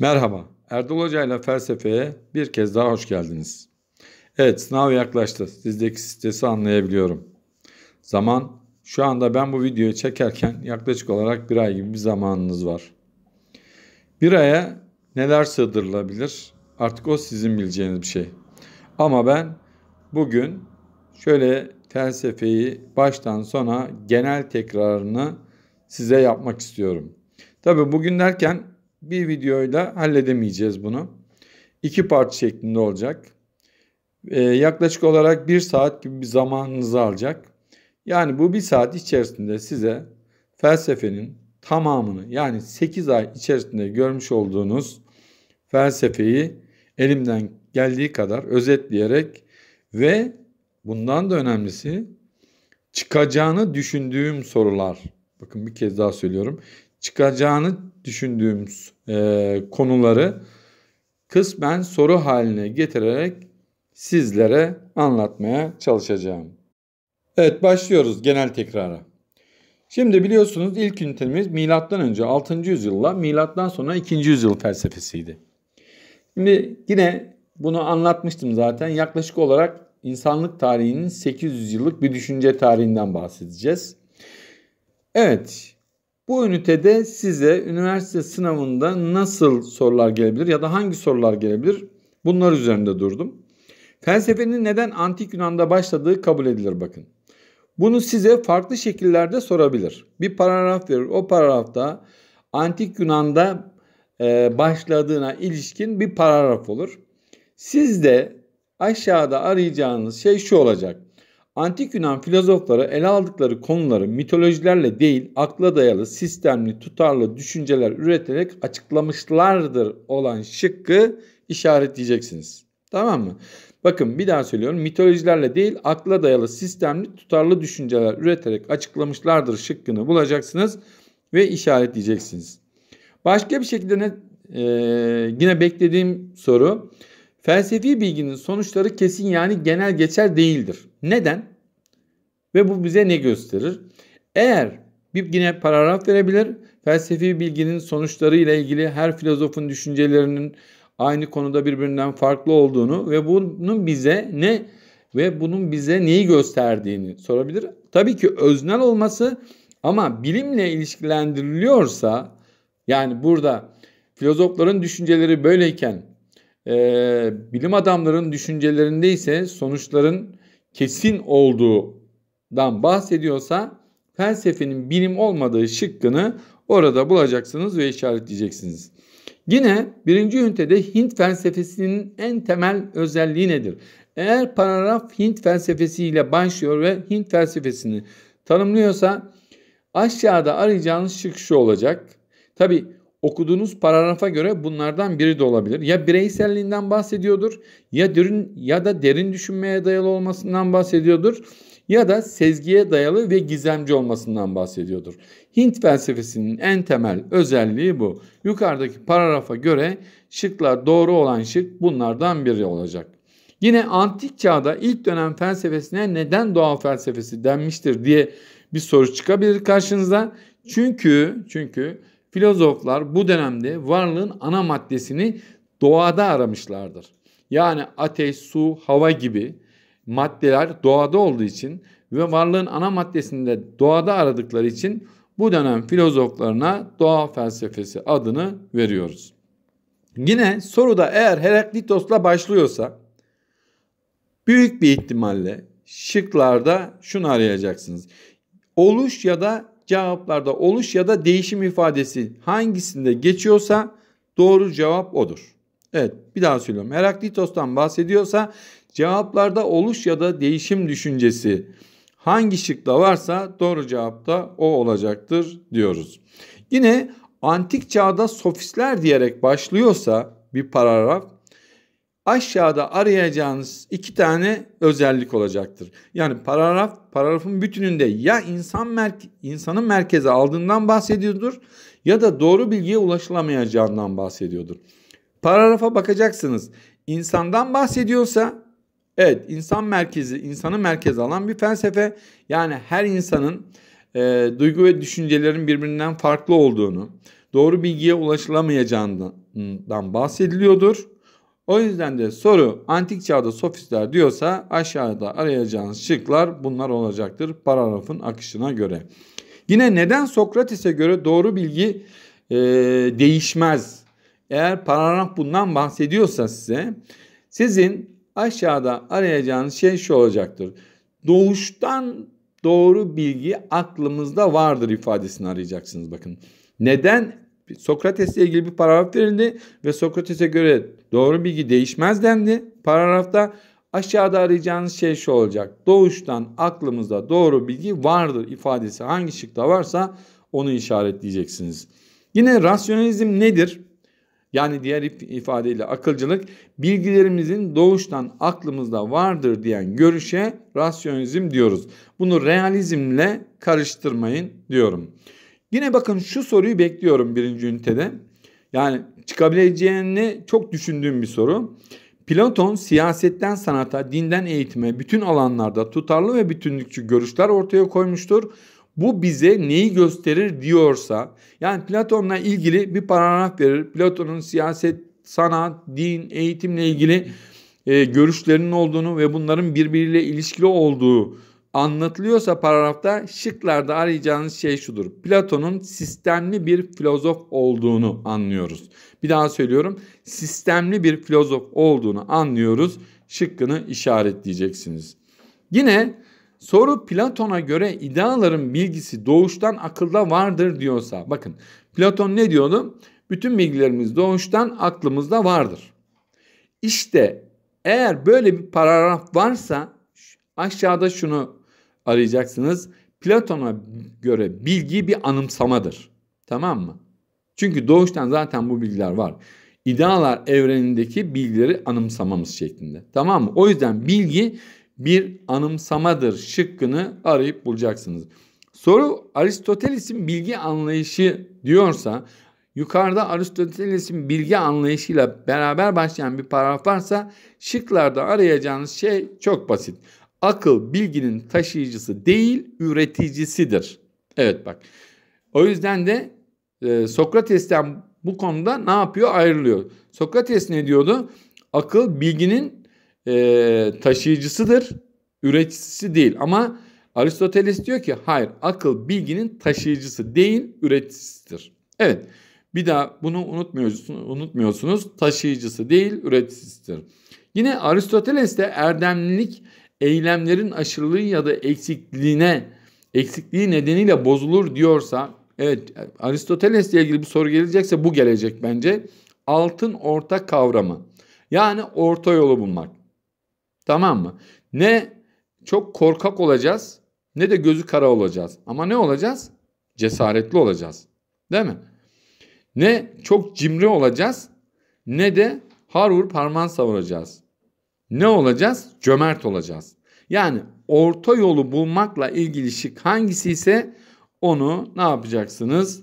Merhaba, Erdal Hoca ile felsefeye bir kez daha hoş geldiniz. Evet, sınav yaklaştı. Sizdeki stresi anlayabiliyorum. Zaman, şu anda ben bu videoyu çekerken yaklaşık olarak bir ay gibi bir zamanınız var. Bir aya neler sığdırılabilir? Artık o sizin bileceğiniz bir şey. Ama ben bugün şöyle felsefeyi baştan sona genel tekrarını size yapmak istiyorum. Tabii bugün derken bir videoyla halledemeyeceğiz bunu. İki parça şeklinde olacak. Ee, yaklaşık olarak bir saat gibi bir zamanınızı alacak. Yani bu bir saat içerisinde size felsefenin tamamını yani 8 ay içerisinde görmüş olduğunuz felsefeyi elimden geldiği kadar özetleyerek ve bundan da önemlisi çıkacağını düşündüğüm sorular. Bakın bir kez daha söylüyorum çıkacağını düşündüğümüz e, konuları kısmen soru haline getirerek sizlere anlatmaya çalışacağım. Evet başlıyoruz genel tekrara. Şimdi biliyorsunuz ilk ünitemiz milattan önce 6. yüzyılla milattan sonra 2. yüzyıl felsefesiydi. Şimdi yine bunu anlatmıştım zaten. Yaklaşık olarak insanlık tarihinin 800 yıllık bir düşünce tarihinden bahsedeceğiz. Evet, bu ünitede size üniversite sınavında nasıl sorular gelebilir ya da hangi sorular gelebilir bunlar üzerinde durdum. Felsefenin neden antik Yunan'da başladığı kabul edilir bakın. Bunu size farklı şekillerde sorabilir. Bir paragraf verir. O paragrafta antik Yunan'da e, başladığına ilişkin bir paragraf olur. Siz de aşağıda arayacağınız şey şu olacak. Antik Yunan filozofları ele aldıkları konuları mitolojilerle değil akla dayalı, sistemli, tutarlı düşünceler üreterek açıklamışlardır olan şıkkı işaretleyeceksiniz. Tamam mı? Bakın bir daha söylüyorum. Mitolojilerle değil akla dayalı, sistemli, tutarlı düşünceler üreterek açıklamışlardır şıkkını bulacaksınız ve işaretleyeceksiniz. Başka bir şekilde ne, e, yine beklediğim soru. Felsefi bilginin sonuçları kesin yani genel geçer değildir. Neden? Ve bu bize ne gösterir? Eğer bir yine paragraf verebilir. Felsefi bilginin sonuçları ile ilgili her filozofun düşüncelerinin aynı konuda birbirinden farklı olduğunu ve bunun bize ne ve bunun bize neyi gösterdiğini sorabilir. Tabii ki öznel olması ama bilimle ilişkilendiriliyorsa yani burada filozofların düşünceleri böyleyken e, bilim adamların düşüncelerinde ise sonuçların kesin olduğundan bahsediyorsa felsefenin bilim olmadığı şıkkını orada bulacaksınız ve işaretleyeceksiniz. Yine birinci ünitede Hint felsefesinin en temel özelliği nedir? Eğer paragraf Hint felsefesiyle başlıyor ve Hint felsefesini tanımlıyorsa aşağıda arayacağınız şık şu olacak. Tabi okuduğunuz paragrafa göre bunlardan biri de olabilir. Ya bireyselliğinden bahsediyordur ya derin ya da derin düşünmeye dayalı olmasından bahsediyordur ya da sezgiye dayalı ve gizemci olmasından bahsediyordur. Hint felsefesinin en temel özelliği bu. Yukarıdaki paragrafa göre şıklar doğru olan şık bunlardan biri olacak. Yine antik çağda ilk dönem felsefesine neden doğa felsefesi denmiştir diye bir soru çıkabilir karşınıza. Çünkü çünkü Filozoflar bu dönemde varlığın ana maddesini doğada aramışlardır. Yani ateş, su, hava gibi maddeler doğada olduğu için ve varlığın ana maddesini de doğada aradıkları için bu dönem filozoflarına doğa felsefesi adını veriyoruz. Yine soruda eğer Heraklitos'la başlıyorsa büyük bir ihtimalle şıklarda şunu arayacaksınız. Oluş ya da cevaplarda oluş ya da değişim ifadesi hangisinde geçiyorsa doğru cevap odur. Evet bir daha söylüyorum. Heraklitos'tan bahsediyorsa cevaplarda oluş ya da değişim düşüncesi hangi şıkta varsa doğru cevap da o olacaktır diyoruz. Yine antik çağda sofistler diyerek başlıyorsa bir paragraf aşağıda arayacağınız iki tane özellik olacaktır. Yani paragraf paragrafın bütününde ya insan merke, insanın merkeze aldığından bahsediyordur ya da doğru bilgiye ulaşılamayacağından bahsediyordur. Paragrafa bakacaksınız. İnsandan bahsediyorsa evet insan merkezi, insanı merkeze alan bir felsefe. Yani her insanın e, duygu ve düşüncelerin birbirinden farklı olduğunu, doğru bilgiye ulaşılamayacağından bahsediliyordur. O yüzden de soru antik çağda sofistler diyorsa aşağıda arayacağınız şıklar bunlar olacaktır paragrafın akışına göre. Yine neden Sokrates'e göre doğru bilgi e, değişmez? Eğer paragraf bundan bahsediyorsa size sizin aşağıda arayacağınız şey şu olacaktır. Doğuştan doğru bilgi aklımızda vardır ifadesini arayacaksınız bakın. Neden Sokrates'le ilgili bir paragraf verildi ve Sokrates'e göre doğru bilgi değişmez dendi. Paragrafta aşağıda arayacağınız şey şu olacak. Doğuştan aklımızda doğru bilgi vardır ifadesi hangi şıkta varsa onu işaretleyeceksiniz. Yine rasyonalizm nedir? Yani diğer ifadeyle akılcılık bilgilerimizin doğuştan aklımızda vardır diyen görüşe rasyonizm diyoruz. Bunu realizmle karıştırmayın diyorum. Yine bakın şu soruyu bekliyorum birinci ünitede. Yani çıkabileceğini çok düşündüğüm bir soru. Platon siyasetten sanata, dinden eğitime bütün alanlarda tutarlı ve bütünlükçü görüşler ortaya koymuştur. Bu bize neyi gösterir diyorsa yani Platon'la ilgili bir paragraf verir. Platon'un siyaset, sanat, din, eğitimle ilgili e, görüşlerinin olduğunu ve bunların birbiriyle ilişkili olduğu anlatılıyorsa paragrafta şıklarda arayacağınız şey şudur. Platon'un sistemli bir filozof olduğunu anlıyoruz. Bir daha söylüyorum. Sistemli bir filozof olduğunu anlıyoruz. Şıkkını işaretleyeceksiniz. Yine soru Platon'a göre ideaların bilgisi doğuştan akılda vardır diyorsa bakın Platon ne diyordu? Bütün bilgilerimiz doğuştan aklımızda vardır. İşte eğer böyle bir paragraf varsa aşağıda şunu arayacaksınız. Platon'a göre bilgi bir anımsamadır. Tamam mı? Çünkü doğuştan zaten bu bilgiler var. İdealar evrenindeki bilgileri anımsamamız şeklinde. Tamam mı? O yüzden bilgi bir anımsamadır şıkkını arayıp bulacaksınız. Soru Aristoteles'in bilgi anlayışı diyorsa yukarıda Aristoteles'in bilgi anlayışıyla beraber başlayan bir paragraf varsa şıklarda arayacağınız şey çok basit. Akıl bilginin taşıyıcısı değil, üreticisidir. Evet bak. O yüzden de e, Sokrates'ten bu konuda ne yapıyor? Ayrılıyor. Sokrates ne diyordu? Akıl bilginin e, taşıyıcısıdır, üreticisi değil. Ama Aristoteles diyor ki hayır akıl bilginin taşıyıcısı değil, üreticisidir. Evet. Bir daha bunu unutmuyorsunuz, unutmuyorsunuz. Taşıyıcısı değil, üreticisidir. Yine Aristoteles de erdemlilik eylemlerin aşırılığı ya da eksikliğine eksikliği nedeniyle bozulur diyorsa evet Aristoteles ile ilgili bir soru gelecekse bu gelecek bence. Altın orta kavramı. Yani orta yolu bulmak. Tamam mı? Ne çok korkak olacağız ne de gözü kara olacağız. Ama ne olacağız? Cesaretli olacağız. Değil mi? Ne çok cimri olacağız ne de har vurup parmağın savuracağız ne olacağız? Cömert olacağız. Yani orta yolu bulmakla ilgili şık hangisi ise onu ne yapacaksınız?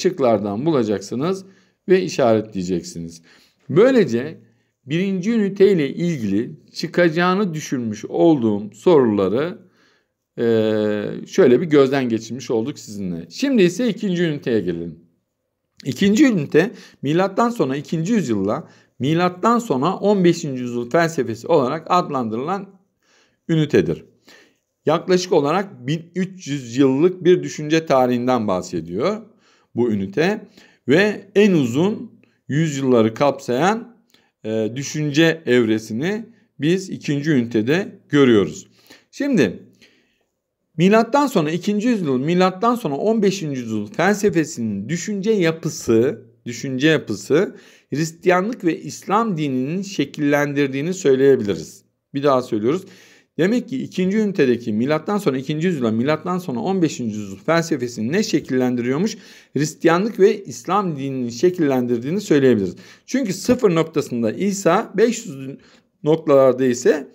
Şıklardan bulacaksınız ve işaretleyeceksiniz. Böylece birinci ünite ile ilgili çıkacağını düşünmüş olduğum soruları e, şöyle bir gözden geçirmiş olduk sizinle. Şimdi ise ikinci üniteye gelelim. İkinci ünite milattan sonra ikinci yüzyılla milattan sonra 15. yüzyıl felsefesi olarak adlandırılan ünitedir. Yaklaşık olarak 1300 yıllık bir düşünce tarihinden bahsediyor bu ünite ve en uzun yüzyılları kapsayan e, düşünce evresini biz ikinci ünitede görüyoruz. Şimdi milattan sonra 2. yüzyıl, milattan sonra 15. yüzyıl felsefesinin düşünce yapısı, düşünce yapısı Hristiyanlık ve İslam dininin şekillendirdiğini söyleyebiliriz. Bir daha söylüyoruz. Demek ki ikinci ünitedeki milattan sonra 2. yüzyıla milattan sonra 15. yüzyıl felsefesini ne şekillendiriyormuş? Hristiyanlık ve İslam dininin şekillendirdiğini söyleyebiliriz. Çünkü sıfır noktasında İsa 500 noktalarda ise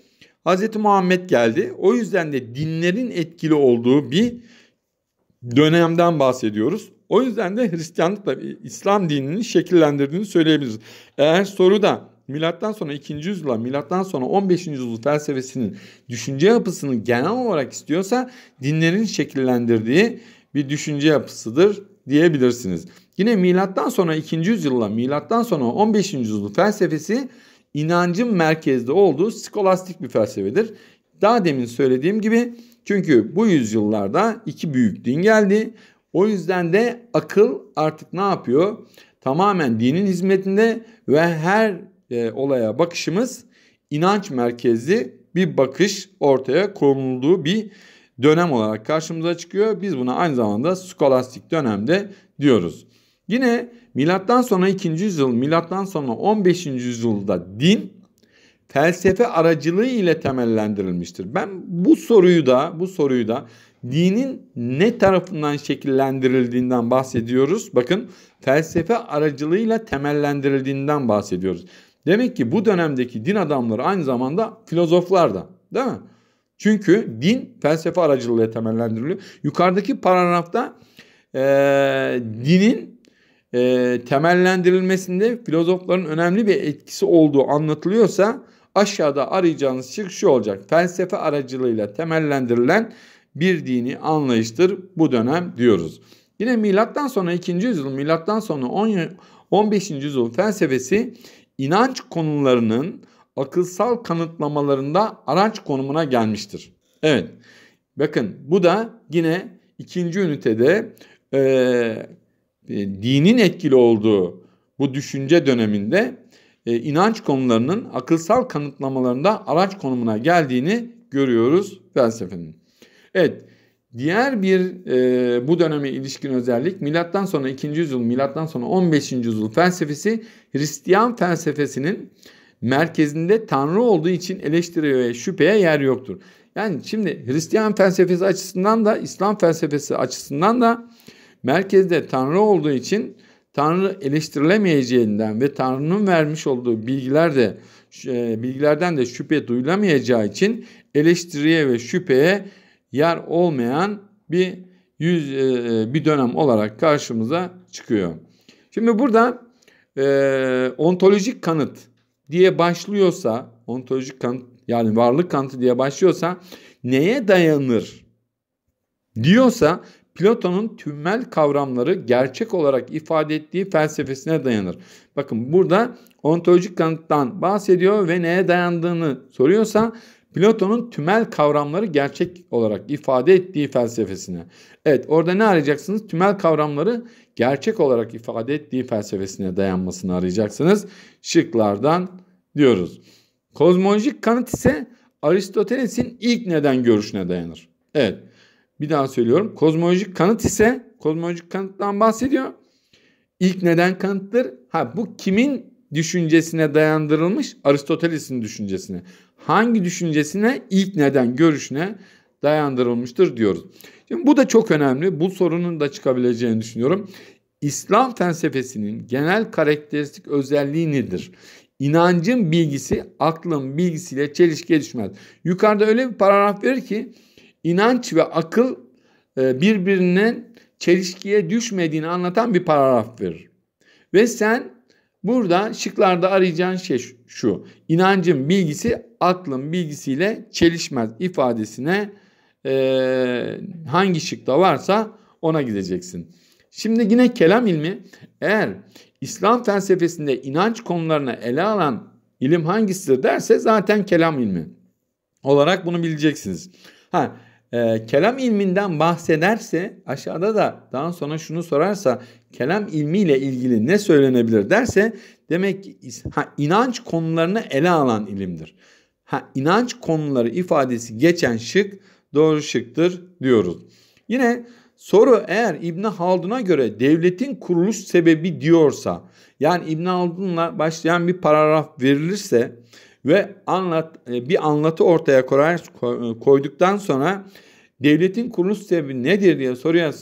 Hz. Muhammed geldi. O yüzden de dinlerin etkili olduğu bir dönemden bahsediyoruz. O yüzden de Hristiyanlıkla e, İslam dininin şekillendirdiğini söyleyebiliriz. Eğer soruda milattan sonra 2. yüzyıla, milattan sonra 15. yüzyıl felsefesinin düşünce yapısını genel olarak istiyorsa dinlerin şekillendirdiği bir düşünce yapısıdır diyebilirsiniz. Yine milattan sonra 2. yüzyıla, milattan sonra 15. yüzyıl felsefesi inancın merkezde olduğu skolastik bir felsefedir. Daha demin söylediğim gibi çünkü bu yüzyıllarda iki büyük din geldi. O yüzden de akıl artık ne yapıyor? Tamamen dinin hizmetinde ve her e, olaya bakışımız inanç merkezli bir bakış ortaya konulduğu bir dönem olarak karşımıza çıkıyor. Biz buna aynı zamanda skolastik dönemde diyoruz. Yine milattan sonra 2. yüzyıl, milattan sonra 15. yüzyılda din felsefe aracılığı ile temellendirilmiştir. Ben bu soruyu da bu soruyu da dinin ne tarafından şekillendirildiğinden bahsediyoruz. Bakın felsefe aracılığıyla temellendirildiğinden bahsediyoruz. Demek ki bu dönemdeki din adamları aynı zamanda filozoflar da değil mi? Çünkü din felsefe aracılığıyla temellendiriliyor. Yukarıdaki paragrafta e, dinin e, temellendirilmesinde filozofların önemli bir etkisi olduğu anlatılıyorsa aşağıda arayacağınız şık şu olacak. Felsefe aracılığıyla temellendirilen bir dini anlayıştır bu dönem diyoruz. Yine milattan sonra 2. yüzyıl, milattan sonra 10, 15. yüzyıl felsefesi inanç konularının akılsal kanıtlamalarında araç konumuna gelmiştir. Evet bakın bu da yine ikinci ünitede e, dinin etkili olduğu bu düşünce döneminde e, inanç konularının akılsal kanıtlamalarında araç konumuna geldiğini görüyoruz felsefenin. Evet. Diğer bir e, bu döneme ilişkin özellik milattan sonra 2. yüzyıl, milattan sonra 15. yüzyıl felsefesi Hristiyan felsefesinin merkezinde Tanrı olduğu için eleştiriye ve şüpheye yer yoktur. Yani şimdi Hristiyan felsefesi açısından da İslam felsefesi açısından da merkezde Tanrı olduğu için Tanrı eleştirilemeyeceğinden ve Tanrı'nın vermiş olduğu bilgiler de e, bilgilerden de şüphe duyulamayacağı için eleştiriye ve şüpheye yer olmayan bir yüz e, e, bir dönem olarak karşımıza çıkıyor. Şimdi burada e, ontolojik kanıt diye başlıyorsa, ontolojik kanıt yani varlık kanıtı diye başlıyorsa neye dayanır diyorsa Platon'un tümel kavramları gerçek olarak ifade ettiği felsefesine dayanır. Bakın burada ontolojik kanıttan bahsediyor ve neye dayandığını soruyorsa Platon'un tümel kavramları gerçek olarak ifade ettiği felsefesine. Evet orada ne arayacaksınız? Tümel kavramları gerçek olarak ifade ettiği felsefesine dayanmasını arayacaksınız. Şıklardan diyoruz. Kozmolojik kanıt ise Aristoteles'in ilk neden görüşüne dayanır. Evet bir daha söylüyorum. Kozmolojik kanıt ise kozmolojik kanıttan bahsediyor. İlk neden kanıttır. Ha bu kimin düşüncesine dayandırılmış? Aristoteles'in düşüncesine hangi düşüncesine ilk neden görüşüne dayandırılmıştır diyoruz. Şimdi bu da çok önemli. Bu sorunun da çıkabileceğini düşünüyorum. İslam felsefesinin genel karakteristik özelliği nedir? İnancın bilgisi aklın bilgisiyle çelişkiye düşmez. Yukarıda öyle bir paragraf verir ki inanç ve akıl e, birbirinin çelişkiye düşmediğini anlatan bir paragraf verir. Ve sen Burada şıklarda arayacağın şey şu. İnancın bilgisi aklın bilgisiyle çelişmez ifadesine e, hangi şıkta varsa ona gideceksin. Şimdi yine kelam ilmi eğer İslam felsefesinde inanç konularını ele alan ilim hangisidir derse zaten kelam ilmi olarak bunu bileceksiniz. Ha, e, kelam ilminden bahsederse aşağıda da daha sonra şunu sorarsa kelam ilmiyle ilgili ne söylenebilir derse demek ki ha, inanç konularını ele alan ilimdir. Ha, inanç konuları ifadesi geçen şık doğru şıktır diyoruz. Yine soru eğer İbn Haldun'a göre devletin kuruluş sebebi diyorsa yani İbn Haldun'la başlayan bir paragraf verilirse ve anlat e, bir anlatı ortaya e, koyduktan sonra devletin kuruluş sebebi nedir diye soruyor,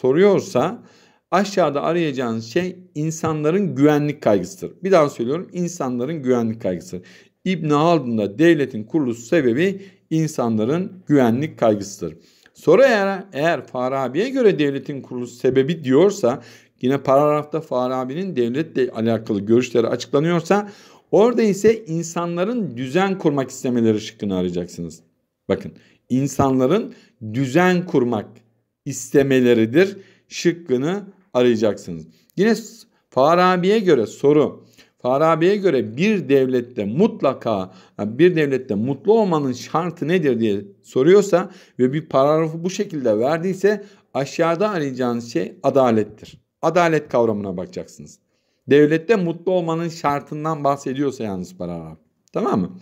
soruyorsa aşağıda arayacağınız şey insanların güvenlik kaygısıdır. Bir daha söylüyorum insanların güvenlik kaygısıdır. İbn da devletin kuruluş sebebi insanların güvenlik kaygısıdır. Soru eğer, eğer Farabi'ye göre devletin kuruluş sebebi diyorsa yine paragrafta Farabi'nin devletle alakalı görüşleri açıklanıyorsa Orada ise insanların düzen kurmak istemeleri şıkkını arayacaksınız. Bakın insanların düzen kurmak istemeleridir şıkkını arayacaksınız. Yine Farabi'ye göre soru. Farabi'ye göre bir devlette mutlaka bir devlette mutlu olmanın şartı nedir diye soruyorsa ve bir paragrafı bu şekilde verdiyse aşağıda arayacağınız şey adalettir. Adalet kavramına bakacaksınız devlette mutlu olmanın şartından bahsediyorsa yalnız paragraf. Tamam mı?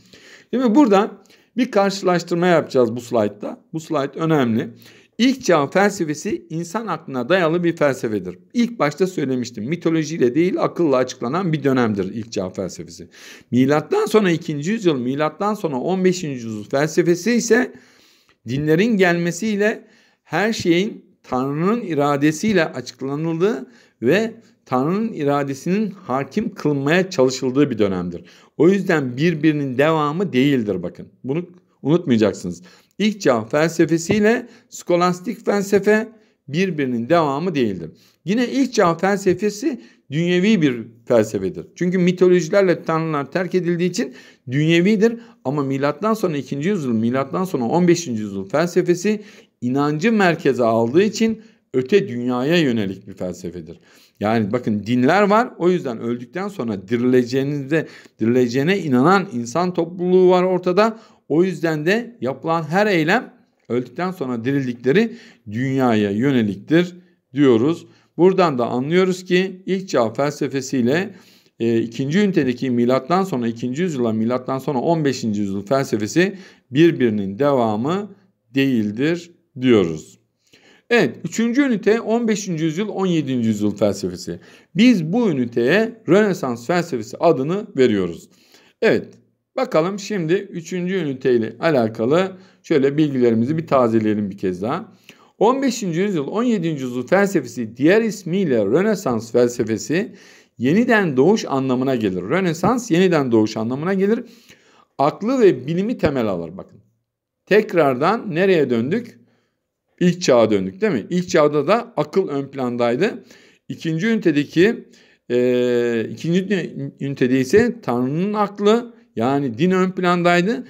Şimdi burada bir karşılaştırma yapacağız bu slaytta. Bu slayt önemli. İlk çağ felsefesi insan aklına dayalı bir felsefedir. İlk başta söylemiştim. Mitolojiyle değil akılla açıklanan bir dönemdir ilk çağ felsefesi. Milattan sonra 2. yüzyıl, milattan sonra 15. yüzyıl felsefesi ise dinlerin gelmesiyle her şeyin Tanrı'nın iradesiyle açıklanıldığı ve Tanrı'nın iradesinin hakim kılmaya çalışıldığı bir dönemdir. O yüzden birbirinin devamı değildir bakın. Bunu unutmayacaksınız. İlk çağ felsefesiyle skolastik felsefe birbirinin devamı değildir. Yine ilk çağ felsefesi dünyevi bir felsefedir. Çünkü mitolojilerle tanrılar terk edildiği için dünyevidir ama milattan sonra 2. yüzyıl, milattan sonra 15. yüzyıl felsefesi inancı merkeze aldığı için öte dünyaya yönelik bir felsefedir. Yani bakın dinler var o yüzden öldükten sonra dirileceğinize, dirileceğine inanan insan topluluğu var ortada. O yüzden de yapılan her eylem öldükten sonra dirildikleri dünyaya yöneliktir diyoruz. Buradan da anlıyoruz ki ilk çağ felsefesiyle e, ikinci ünitedeki milattan sonra ikinci yüzyıla milattan sonra 15. yüzyıl felsefesi birbirinin devamı değildir diyoruz. Evet, üçüncü ünite 15. yüzyıl 17. yüzyıl felsefesi. Biz bu üniteye Rönesans felsefesi adını veriyoruz. Evet, bakalım şimdi üçüncü üniteyle alakalı şöyle bilgilerimizi bir tazeleyelim bir kez daha. 15. yüzyıl 17. yüzyıl felsefesi diğer ismiyle Rönesans felsefesi yeniden doğuş anlamına gelir. Rönesans yeniden doğuş anlamına gelir. Aklı ve bilimi temel alır bakın. Tekrardan nereye döndük? ilk çağa döndük değil mi? İlk çağda da akıl ön plandaydı. İkinci ünitedeki e, ikinci ünitede ise Tanrı'nın aklı yani din ön plandaydı.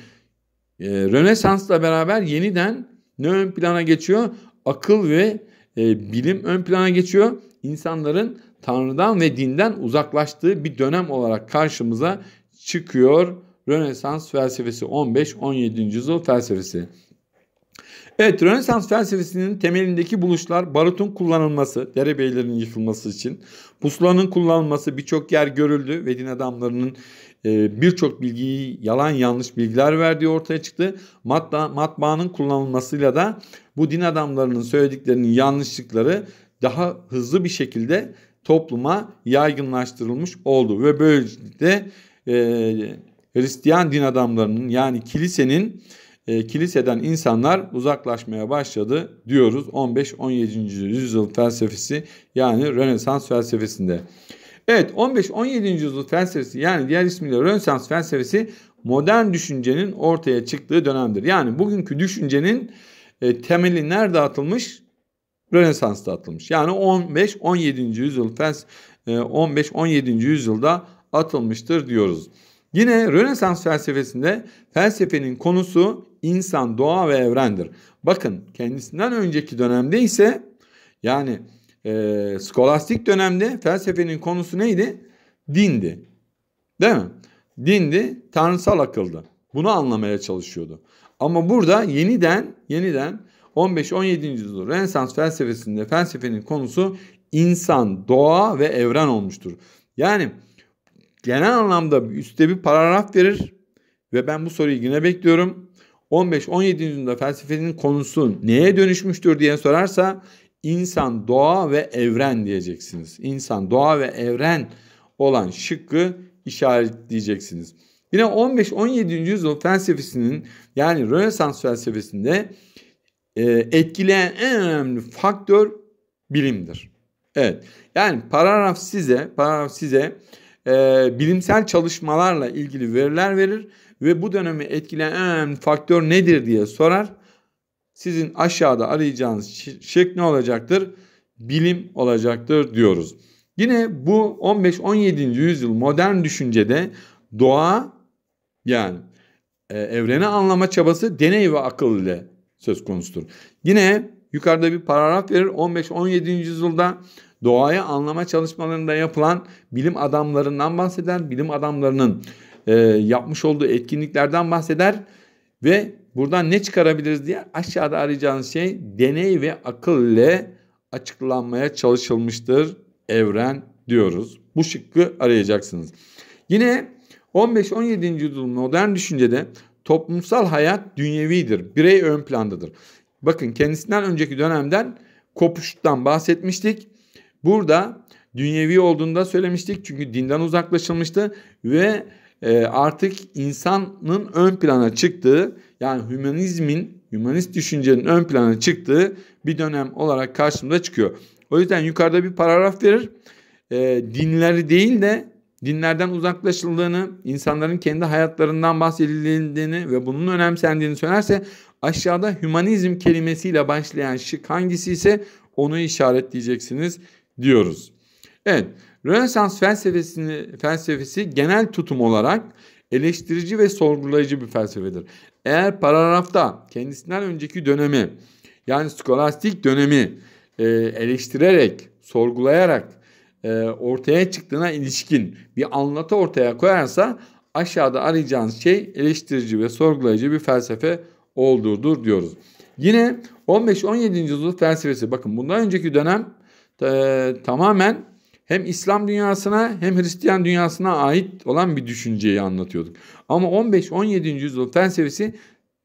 E, Rönesans'la beraber yeniden ne ön plana geçiyor? Akıl ve e, bilim ön plana geçiyor. İnsanların Tanrı'dan ve dinden uzaklaştığı bir dönem olarak karşımıza çıkıyor Rönesans felsefesi 15-17. yüzyıl felsefesi. Evet Rönesans felsefesinin temelindeki buluşlar barutun kullanılması, derebeylerin yıkılması için, pusulanın kullanılması birçok yer görüldü ve din adamlarının e, birçok bilgiyi yalan yanlış bilgiler verdiği ortaya çıktı. Matba, matbaanın kullanılmasıyla da bu din adamlarının söylediklerinin yanlışlıkları daha hızlı bir şekilde topluma yaygınlaştırılmış oldu. Ve böylelikle e, Hristiyan din adamlarının yani kilisenin e, kiliseden insanlar uzaklaşmaya başladı diyoruz 15-17. yüzyıl felsefesi yani Rönesans felsefesinde. Evet 15-17. yüzyıl felsefesi yani diğer ismiyle Rönesans felsefesi modern düşüncenin ortaya çıktığı dönemdir. Yani bugünkü düşüncenin e, temeli nerede atılmış? Rönesans'ta atılmış. Yani 15-17. yüzyıl fels 15-17. E, yüzyılda atılmıştır diyoruz. Yine Rönesans felsefesinde felsefenin konusu insan, doğa ve evrendir. Bakın kendisinden önceki dönemde ise yani e, skolastik dönemde felsefenin konusu neydi? Dindi. Değil mi? Dindi, tanrısal akıldı. Bunu anlamaya çalışıyordu. Ama burada yeniden, yeniden 15-17. yüzyıl Rönesans felsefesinde felsefenin konusu insan, doğa ve evren olmuştur. Yani genel anlamda üstte bir paragraf verir ve ben bu soruyu yine bekliyorum. 15-17. yüzyılda felsefenin konusu neye dönüşmüştür diye sorarsa insan, doğa ve evren diyeceksiniz. İnsan, doğa ve evren olan şıkkı işaretleyeceksiniz. Yine 15-17. yüzyıl felsefesinin yani Rönesans felsefesinde e, etkileyen en önemli faktör bilimdir. Evet. Yani paragraf size, paragraf size e, bilimsel çalışmalarla ilgili veriler verir ve bu dönemi etkileyen en önemli faktör nedir diye sorar. Sizin aşağıda arayacağınız şık ne olacaktır? Bilim olacaktır diyoruz. Yine bu 15-17. yüzyıl modern düşüncede doğa yani e, evreni anlama çabası deney ve akıl ile söz konusudur. Yine yukarıda bir paragraf verir 15-17. yüzyılda doğayı anlama çalışmalarında yapılan bilim adamlarından bahseder. Bilim adamlarının e, yapmış olduğu etkinliklerden bahseder ve buradan ne çıkarabiliriz diye aşağıda arayacağınız şey deney ve akıl ile açıklanmaya çalışılmıştır evren diyoruz. Bu şıkkı arayacaksınız. Yine 15-17. yüzyıl modern düşüncede toplumsal hayat dünyevidir. Birey ön plandadır. Bakın kendisinden önceki dönemden kopuştan bahsetmiştik. Burada dünyevi olduğunu da söylemiştik çünkü dinden uzaklaşılmıştı ve e, artık insanın ön plana çıktığı yani hümanizmin, hümanist düşüncenin ön plana çıktığı bir dönem olarak karşımıza çıkıyor. O yüzden yukarıda bir paragraf verir. E, dinleri değil de dinlerden uzaklaşıldığını, insanların kendi hayatlarından bahsedildiğini ve bunun önemsendiğini söylerse aşağıda hümanizm kelimesiyle başlayan şık hangisi ise onu işaretleyeceksiniz diyoruz. Evet, Rönesans felsefesini felsefesi genel tutum olarak eleştirici ve sorgulayıcı bir felsefedir. Eğer paragrafta kendisinden önceki dönemi yani skolastik dönemi e, eleştirerek, sorgulayarak e, ortaya çıktığına ilişkin bir anlatı ortaya koyarsa aşağıda arayacağınız şey eleştirici ve sorgulayıcı bir felsefe olduğudur diyoruz. Yine 15-17. yüzyıl felsefesi bakın bundan önceki dönem ee, tamamen hem İslam dünyasına hem Hristiyan dünyasına ait olan bir düşünceyi anlatıyorduk. Ama 15-17. yüzyıl felsefesi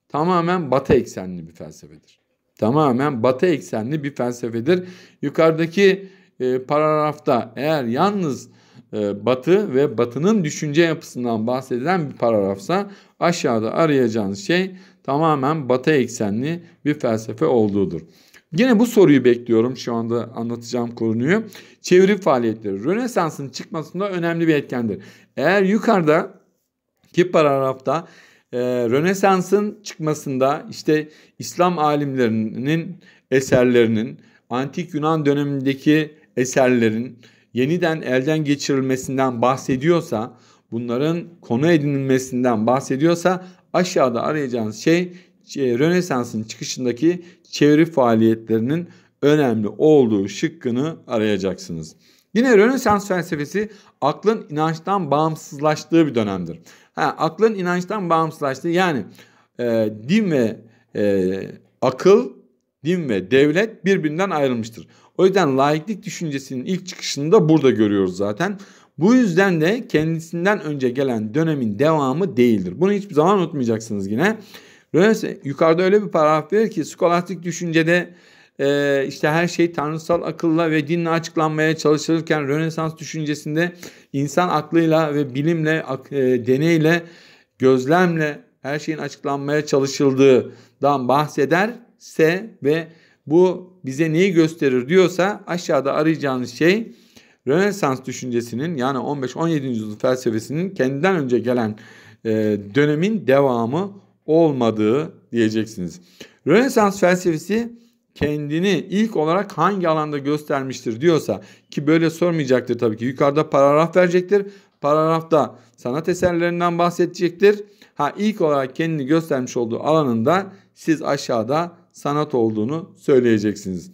tamamen batı eksenli bir felsefedir. Tamamen batı eksenli bir felsefedir. Yukarıdaki e, paragrafta eğer yalnız e, batı ve batının düşünce yapısından bahsedilen bir paragrafsa aşağıda arayacağınız şey tamamen batı eksenli bir felsefe olduğudur. Yine bu soruyu bekliyorum şu anda anlatacağım konuyu. Çeviri faaliyetleri Rönesans'ın çıkmasında önemli bir etkendir. Eğer yukarıda ki paragrafta e, Rönesans'ın çıkmasında işte İslam alimlerinin eserlerinin antik Yunan dönemindeki eserlerin yeniden elden geçirilmesinden bahsediyorsa, bunların konu edinilmesinden bahsediyorsa aşağıda arayacağınız şey e, Rönesans'ın çıkışındaki çeviri faaliyetlerinin önemli olduğu şıkkını arayacaksınız. Yine Rönesans felsefesi aklın inançtan bağımsızlaştığı bir dönemdir. Ha, aklın inançtan bağımsızlaştığı yani e, din ve e, akıl, din ve devlet birbirinden ayrılmıştır. O yüzden laiklik düşüncesinin ilk çıkışını da burada görüyoruz zaten. Bu yüzden de kendisinden önce gelen dönemin devamı değildir. Bunu hiçbir zaman unutmayacaksınız yine. Öyleyse yukarıda öyle bir paragraf verir ki skolastik düşüncede e, işte her şey tanrısal akılla ve dinle açıklanmaya çalışılırken Rönesans düşüncesinde insan aklıyla ve bilimle, e, deneyle, gözlemle her şeyin açıklanmaya çalışıldığından bahsederse ve bu bize neyi gösterir diyorsa aşağıda arayacağınız şey Rönesans düşüncesinin yani 15-17. yüzyıl felsefesinin kendinden önce gelen e, dönemin devamı olmadığı diyeceksiniz. Rönesans felsefesi kendini ilk olarak hangi alanda göstermiştir diyorsa ki böyle sormayacaktır tabii ki yukarıda paragraf verecektir. Paragrafta sanat eserlerinden bahsedecektir. Ha ilk olarak kendini göstermiş olduğu alanında siz aşağıda sanat olduğunu söyleyeceksiniz.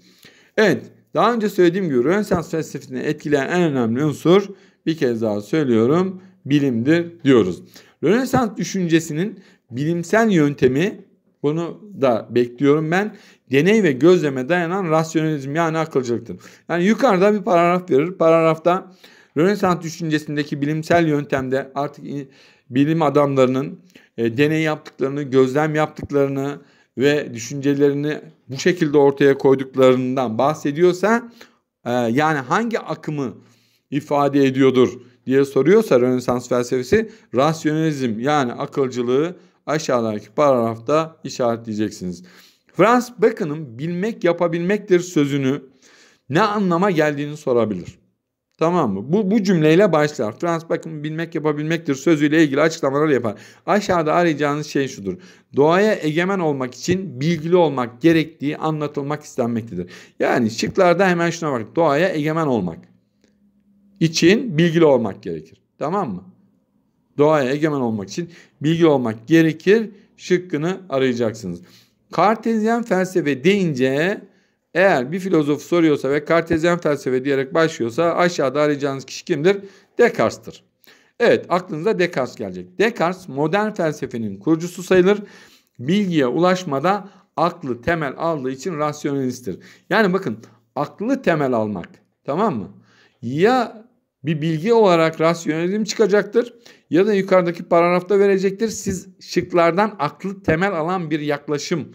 Evet daha önce söylediğim gibi Rönesans felsefesini etkileyen en önemli unsur bir kez daha söylüyorum bilimdir diyoruz. Rönesans düşüncesinin bilimsel yöntemi bunu da bekliyorum ben. Deney ve gözleme dayanan rasyonalizm yani akılcılıktır. Yani yukarıda bir paragraf verir. Paragrafta Rönesans düşüncesindeki bilimsel yöntemde artık bilim adamlarının e, deney yaptıklarını, gözlem yaptıklarını ve düşüncelerini bu şekilde ortaya koyduklarından bahsediyorsa e, yani hangi akımı ifade ediyordur diye soruyorsa Rönesans felsefesi rasyonalizm yani akılcılığı aşağıdaki paragrafta işaretleyeceksiniz. Frans, Bacon'ın bilmek yapabilmektir sözünü ne anlama geldiğini sorabilir. Tamam mı? Bu, bu cümleyle başlar. Frans Bacon'ın bilmek yapabilmektir sözüyle ilgili açıklamalar yapar. Aşağıda arayacağınız şey şudur. Doğaya egemen olmak için bilgili olmak gerektiği anlatılmak istenmektedir. Yani şıklarda hemen şuna bak. Doğaya egemen olmak için bilgili olmak gerekir. Tamam mı? doğaya egemen olmak için bilgi olmak gerekir şıkkını arayacaksınız. Kartezyen felsefe deyince eğer bir filozof soruyorsa ve kartezyen felsefe diyerek başlıyorsa aşağıda arayacağınız kişi kimdir? Descartes'tir. Evet aklınıza Descartes gelecek. Descartes modern felsefenin kurucusu sayılır. Bilgiye ulaşmada aklı temel aldığı için rasyonelisttir. Yani bakın aklı temel almak tamam mı? Ya bir bilgi olarak rasyonelizm çıkacaktır ya da yukarıdaki paragrafta verecektir. Siz şıklardan aklı temel alan bir yaklaşım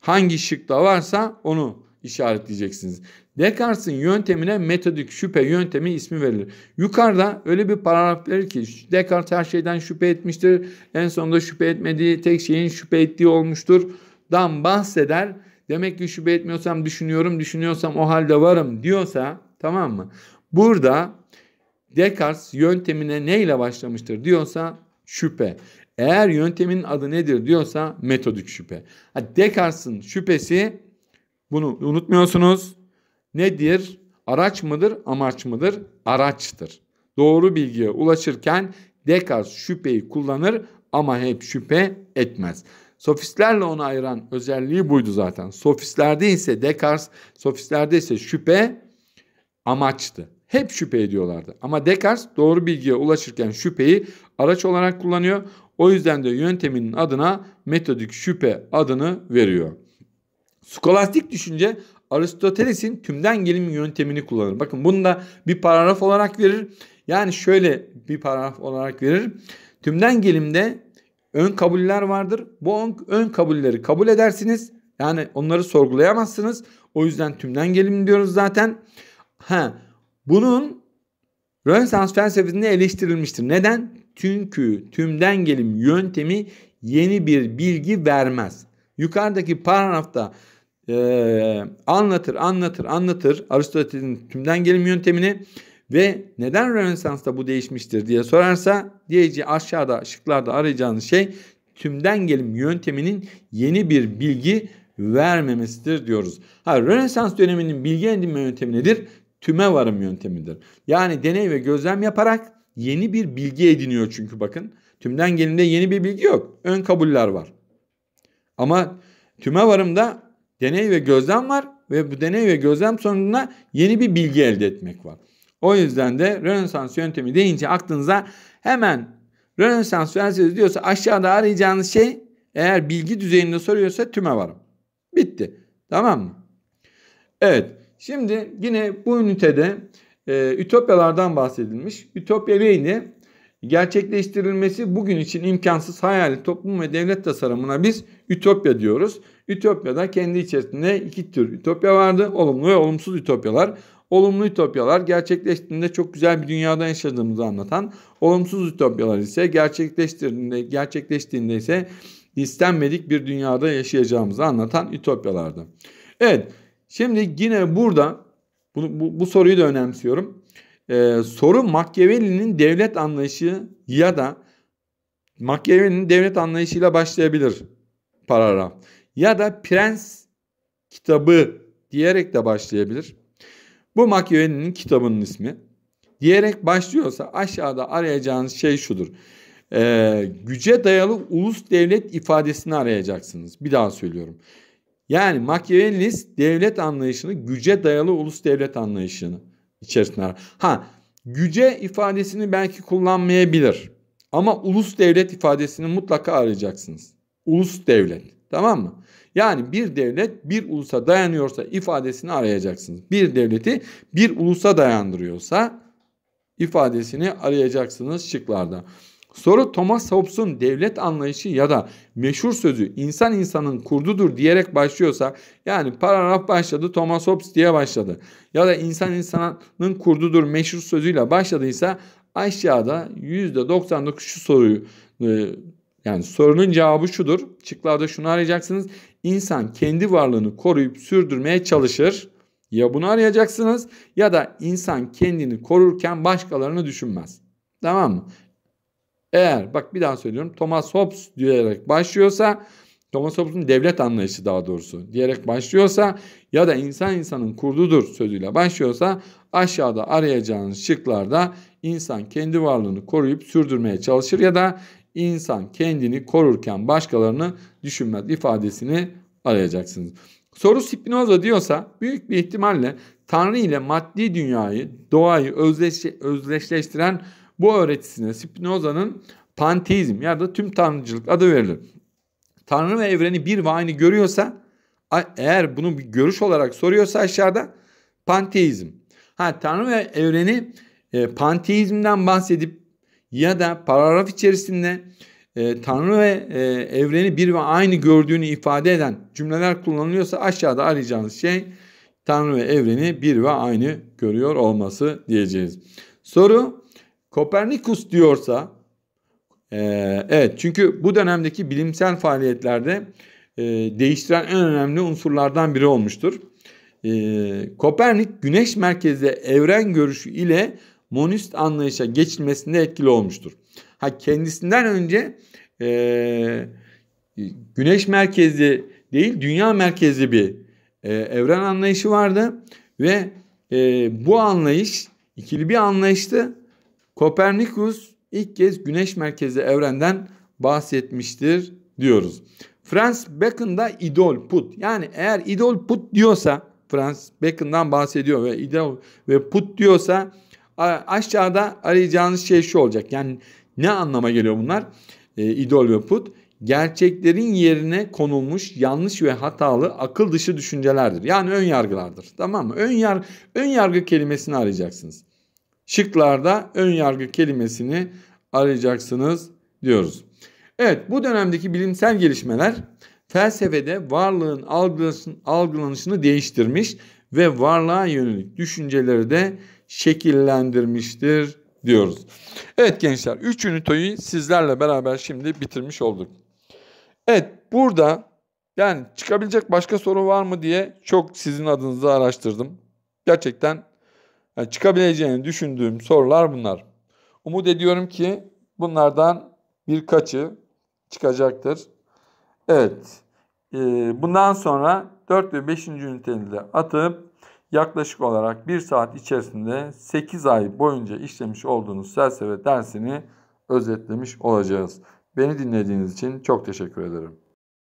hangi şıkta varsa onu işaretleyeceksiniz. Descartes'in yöntemine metodik şüphe yöntemi ismi verilir. Yukarıda öyle bir paragraf verir ki Descartes her şeyden şüphe etmiştir. En sonunda şüphe etmediği tek şeyin şüphe ettiği olmuştur. Dan bahseder. Demek ki şüphe etmiyorsam düşünüyorum, düşünüyorsam o halde varım diyorsa tamam mı? Burada Descartes yöntemine ne ile başlamıştır diyorsa şüphe. Eğer yöntemin adı nedir diyorsa metodik şüphe. Descartes'in şüphesi bunu unutmuyorsunuz. Nedir? Araç mıdır, amaç mıdır? Araçtır. Doğru bilgiye ulaşırken Descartes şüpheyi kullanır ama hep şüphe etmez. Sofistlerle onu ayıran özelliği buydu zaten. Sofistlerde ise Descartes, sofistlerde ise şüphe amaçtı hep şüphe ediyorlardı. Ama Descartes doğru bilgiye ulaşırken şüpheyi araç olarak kullanıyor. O yüzden de yönteminin adına metodik şüphe adını veriyor. Skolastik düşünce Aristoteles'in tümden gelim yöntemini kullanır. Bakın bunu da bir paragraf olarak verir. Yani şöyle bir paragraf olarak verir. Tümden gelimde ön kabuller vardır. Bu ön kabulleri kabul edersiniz. Yani onları sorgulayamazsınız. O yüzden tümden gelim diyoruz zaten. Ha, bunun Rönesans felsefesinde eleştirilmiştir. Neden? Çünkü tümden gelim yöntemi yeni bir bilgi vermez. Yukarıdaki paragrafta e, anlatır, anlatır, anlatır Aristoteles'in tümden gelim yöntemini ve neden Rönesans'ta bu değişmiştir diye sorarsa diyeceği aşağıda şıklarda arayacağınız şey tümden gelim yönteminin yeni bir bilgi vermemesidir diyoruz. Ha Rönesans döneminin bilgi edinme yöntemi nedir? tüme varım yöntemidir. Yani deney ve gözlem yaparak yeni bir bilgi ediniyor çünkü bakın. Tümden gelinde yeni bir bilgi yok. Ön kabuller var. Ama tüme varımda deney ve gözlem var ve bu deney ve gözlem sonunda yeni bir bilgi elde etmek var. O yüzden de Rönesans yöntemi deyince aklınıza hemen Rönesans felsefesi diyorsa aşağıda arayacağınız şey eğer bilgi düzeyinde soruyorsa tüme varım. Bitti. Tamam mı? Evet. Şimdi yine bu ünitede e, ütopyalardan bahsedilmiş. Ütopya neydi? Gerçekleştirilmesi bugün için imkansız hayali toplum ve devlet tasarımına biz ütopya diyoruz. Ütopya'da kendi içerisinde iki tür ütopya vardı. Olumlu ve olumsuz ütopyalar. Olumlu ütopyalar gerçekleştiğinde çok güzel bir dünyada yaşadığımızı anlatan, olumsuz ütopyalar ise gerçekleştiğinde, gerçekleştiğinde ise istenmedik bir dünyada yaşayacağımızı anlatan ütopyalardı. Evet, Şimdi yine burada bunu, bu, bu soruyu da önemsiyorum. Ee, soru Machiavelli'nin devlet anlayışı ya da Machiavelli'nin devlet anlayışıyla başlayabilir paragraf. Ya da Prens kitabı diyerek de başlayabilir. Bu Machiavelli'nin kitabının ismi. Diyerek başlıyorsa aşağıda arayacağınız şey şudur. Ee, güce dayalı ulus devlet ifadesini arayacaksınız. Bir daha söylüyorum. Yani Machiavellist devlet anlayışını güce dayalı ulus devlet anlayışını içerisinde Ha güce ifadesini belki kullanmayabilir ama ulus devlet ifadesini mutlaka arayacaksınız. Ulus devlet tamam mı? Yani bir devlet bir ulusa dayanıyorsa ifadesini arayacaksınız. Bir devleti bir ulusa dayandırıyorsa ifadesini arayacaksınız şıklarda. Sonra Thomas Hobbes'un devlet anlayışı ya da meşhur sözü insan insanın kurdudur diyerek başlıyorsa yani paragraf başladı Thomas Hobbes diye başladı ya da insan insanın kurdudur meşhur sözüyle başladıysa aşağıda %99 şu soruyu e, yani sorunun cevabı şudur. Çıklarda şunu arayacaksınız. İnsan kendi varlığını koruyup sürdürmeye çalışır. Ya bunu arayacaksınız ya da insan kendini korurken başkalarını düşünmez. Tamam mı? Eğer bak bir daha söylüyorum Thomas Hobbes diyerek başlıyorsa Thomas Hobbes'un devlet anlayışı daha doğrusu diyerek başlıyorsa ya da insan insanın kurdudur sözüyle başlıyorsa aşağıda arayacağınız şıklarda insan kendi varlığını koruyup sürdürmeye çalışır ya da insan kendini korurken başkalarını düşünmez ifadesini arayacaksınız. Soru Spinoza diyorsa büyük bir ihtimalle Tanrı ile maddi dünyayı, doğayı özdeş, özdeşleştiren bu öğretisine Spinoza'nın panteizm ya da tüm tanrıcılık adı verilir. Tanrı ve evreni bir ve aynı görüyorsa eğer bunu bir görüş olarak soruyorsa aşağıda panteizm. Ha Tanrı ve evreni e, panteizmden bahsedip ya da paragraf içerisinde e, Tanrı ve e, evreni bir ve aynı gördüğünü ifade eden cümleler kullanılıyorsa aşağıda arayacağınız şey Tanrı ve evreni bir ve aynı görüyor olması diyeceğiz. Soru Kopernikus diyorsa e, evet çünkü bu dönemdeki bilimsel faaliyetlerde e, değiştiren en önemli unsurlardan biri olmuştur. E, Kopernik güneş merkezli evren görüşü ile monist anlayışa geçilmesinde etkili olmuştur. Ha kendisinden önce e, güneş merkezli değil dünya merkezli bir e, evren anlayışı vardı ve e, bu anlayış ikili bir anlayıştı Kopernikus ilk kez güneş merkezi evrenden bahsetmiştir diyoruz. Franz Bacon da idol put. Yani eğer idol put diyorsa Franz Bacon'dan bahsediyor ve idol ve put diyorsa aşağıda arayacağınız şey şu olacak. Yani ne anlama geliyor bunlar? E, idol ve put gerçeklerin yerine konulmuş yanlış ve hatalı akıl dışı düşüncelerdir. Yani ön yargılardır. Tamam mı? Ön yar ön yargı kelimesini arayacaksınız. Şıklarda ön yargı kelimesini arayacaksınız diyoruz. Evet bu dönemdeki bilimsel gelişmeler felsefede varlığın algılanışını değiştirmiş ve varlığa yönelik düşünceleri de şekillendirmiştir diyoruz. Evet gençler 3 üniteyi sizlerle beraber şimdi bitirmiş olduk. Evet burada yani çıkabilecek başka soru var mı diye çok sizin adınıza araştırdım. Gerçekten çıkabileceğini düşündüğüm sorular bunlar. Umut ediyorum ki bunlardan birkaçı çıkacaktır. Evet. E, bundan sonra 4 ve 5. üniteni de atıp yaklaşık olarak 1 saat içerisinde 8 ay boyunca işlemiş olduğunuz selsefe dersini özetlemiş olacağız. Beni dinlediğiniz için çok teşekkür ederim.